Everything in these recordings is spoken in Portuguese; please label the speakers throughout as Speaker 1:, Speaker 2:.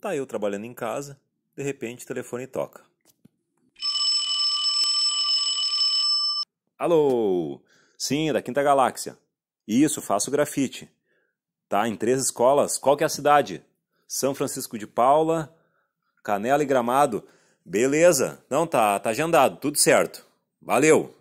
Speaker 1: Tá eu trabalhando em casa, de repente o telefone toca. Alô? Sim, da Quinta Galáxia. Isso, faço grafite. Tá em três escolas. Qual que é a cidade? São Francisco de Paula, Canela e Gramado. Beleza. Não tá, tá agendado, tudo certo. Valeu.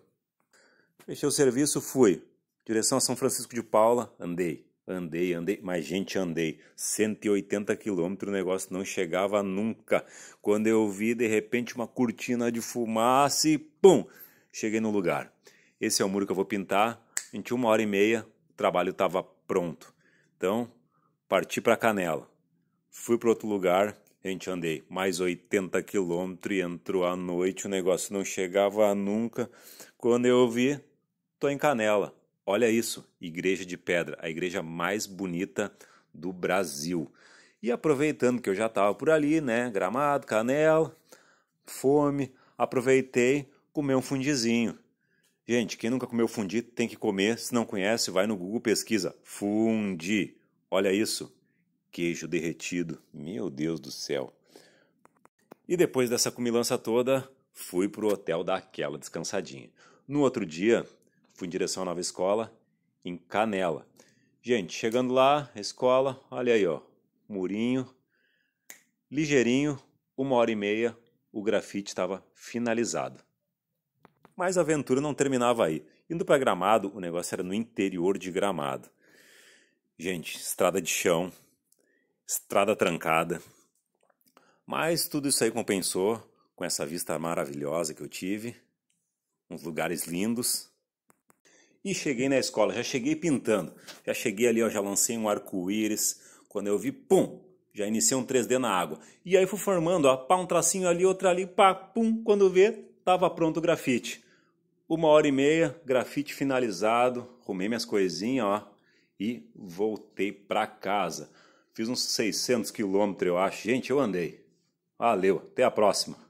Speaker 1: Fechei o serviço, fui. Direção a São Francisco de Paula, andei. Andei, andei, mas gente, andei 180 quilômetros, o negócio não chegava nunca. Quando eu vi de repente uma cortina de fumaça e pum, cheguei no lugar. Esse é o muro que eu vou pintar. uma hora e meia, o trabalho estava pronto. Então, parti para Canela. Fui para outro lugar, gente, andei mais 80 quilômetros e entrou à noite, o negócio não chegava nunca. Quando eu vi, tô em Canela. Olha isso, Igreja de Pedra, a igreja mais bonita do Brasil. E aproveitando que eu já estava por ali, né, Gramado, Canela, fome, aproveitei, comer um fundizinho. Gente, quem nunca comeu fundi tem que comer. Se não conhece, vai no Google pesquisa fundi. Olha isso, queijo derretido. Meu Deus do céu. E depois dessa comilança toda, fui pro hotel dar aquela descansadinha. No outro dia, fui em direção à nova escola, em Canela. Gente, chegando lá, a escola, olha aí, ó, murinho, ligeirinho, uma hora e meia, o grafite estava finalizado. Mas a aventura não terminava aí. Indo para Gramado, o negócio era no interior de Gramado. Gente, estrada de chão, estrada trancada. Mas tudo isso aí compensou com essa vista maravilhosa que eu tive, uns lugares lindos, e cheguei na escola, já cheguei pintando. Já cheguei ali, ó, já lancei um arco-íris. Quando eu vi, pum, já iniciei um 3D na água. E aí fui formando, ó, pá, um tracinho ali, outro ali, pá, pum. Quando vê, tava pronto o grafite. Uma hora e meia, grafite finalizado, arrumei minhas coisinhas, ó, e voltei para casa. Fiz uns 600 quilômetros, eu acho. Gente, eu andei. Valeu, até a próxima.